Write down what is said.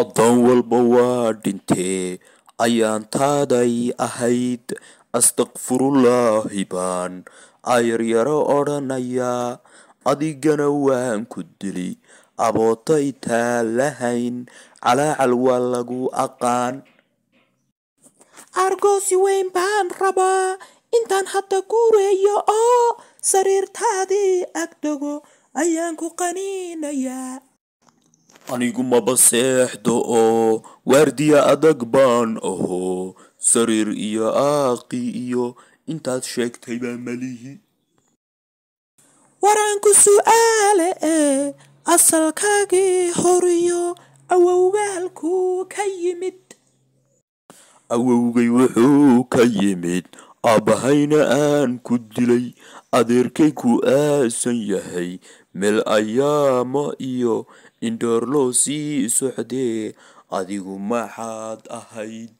oddan walba waa dhintee ayaan taaday ahayd astakfirullaahi baan ayaryaro odhanayaa adigana waan ku dili abootay taan lahayn calaacal waa lagu aqaan argoosi weyn baan rabaa intaan hadda guureeyo oo sariirtaadii agdhago ayaan ku qaniinayaa anigu maba seexdo oo waardiya adag baan ahoo sariir iyo aaqi iyo intaad sheegtaybaa malihi waraanku su'aale ee asalkaagii horiyo awowgaalku ka yimid awowgay wuxuu ka yimid aabbahayna aan ku dilay adeerkay ku aasan yahay mil'ayaamo iyo indhoorloo sii socdee adigu maxaad ahayd